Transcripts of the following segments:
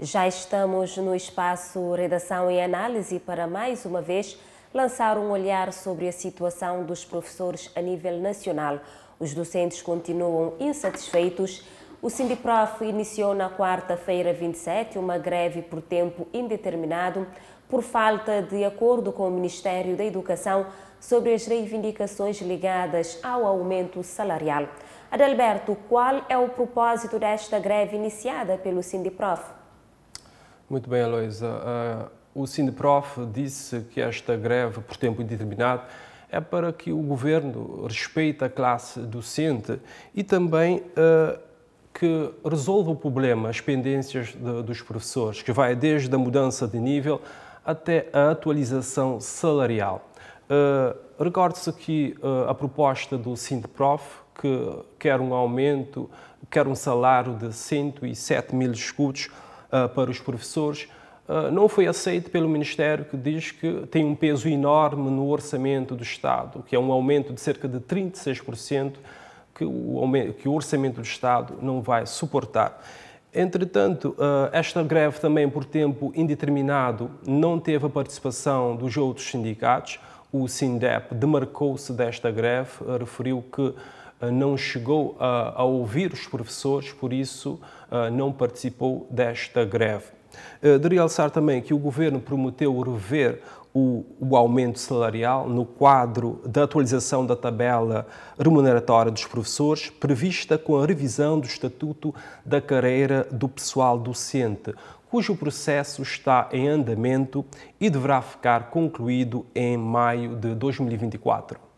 Já estamos no espaço Redação e Análise para mais uma vez lançar um olhar sobre a situação dos professores a nível nacional. Os docentes continuam insatisfeitos. O Sindiprof iniciou na quarta-feira 27 uma greve por tempo indeterminado por falta de acordo com o Ministério da Educação sobre as reivindicações ligadas ao aumento salarial. Adalberto, qual é o propósito desta greve iniciada pelo Sindiprof? Muito bem, Aloisa. Uh, ah, o Sindeprof disse que esta greve por tempo indeterminado é para que o governo respeite a classe docente e também uh, que resolva o problema, as pendências de, dos professores, que vai desde a mudança de nível até a atualização salarial. Uh, Recorde-se que uh, a proposta do Sindeprof, que quer um aumento, quer um salário de 107 mil escudos, ah, para os professores, ah, não foi aceito pelo Ministério, que diz que tem um peso enorme no orçamento do Estado, que é um aumento de cerca de 36% que o, que o orçamento do Estado não vai suportar. Entretanto, ah, esta greve também por tempo indeterminado não teve a participação dos outros sindicatos. O SINDEP demarcou-se desta greve, referiu que ah, não chegou a, a ouvir os professores, por isso ah, não participou desta greve. Ah, de realçar também que o governo prometeu rever o, o, aumento salarial no quadro da atualização da tabela remuneratória dos professores, prevista com a revisão do Estatuto da Carreira do Pessoal Docente, cujo processo está em andamento e deverá ficar concluído em maio de 2024.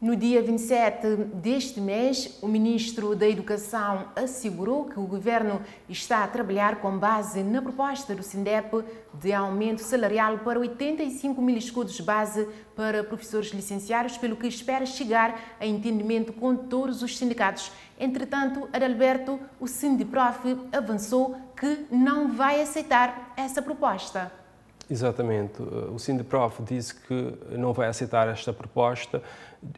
No dia 27 deste mês, o Ministro da Educação assegurou que o Governo está a trabalhar com base na proposta do SINDEP de aumento salarial para 85 mil escudos base para professores licenciados, pelo que espera chegar a entendimento com todos os sindicatos. Entretanto, Adalberto, o Sindiprof, avançou que não vai aceitar essa proposta. Exatamente. Eh, o Sindiprof disse que não vai aceitar esta proposta.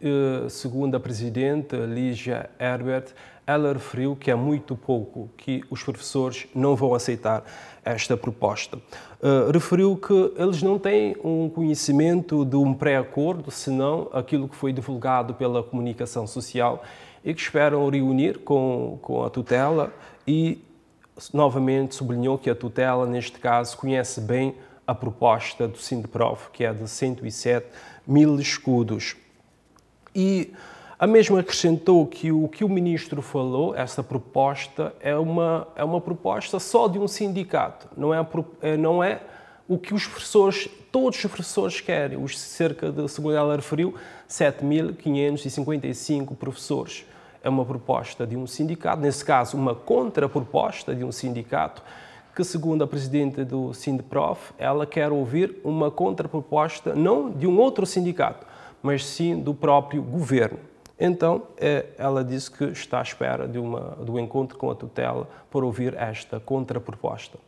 Eh, segundo a presidente Lígia Herbert, ela referiu que é muito pouco que os professores não vão aceitar esta proposta. Eh, referiu que eles não têm um conhecimento de um pré-acordo, senão aquilo que foi divulgado pela comunicação social e que esperam reunir com, com a tutela e novamente sublinhou que a tutela, neste caso, conhece bem a proposta do Sindeprof, que é de 107 mil escudos. E a mesma acrescentou que o que o ministro falou, essa proposta, é uma, é uma proposta só de um sindicato, não é, eh, não é o que os professores, todos os professores querem, os cerca de, segundo ela referiu, 7.555 professores. É uma proposta de um sindicato, nesse caso, uma contraproposta de um sindicato, que, segundo a presidente do Sindprof, ela quer ouvir uma contraproposta não de um outro sindicato, mas sim do próprio governo. Então, é, ela disse que está à espera de uma, do encontro com a tutela para ouvir esta contraproposta.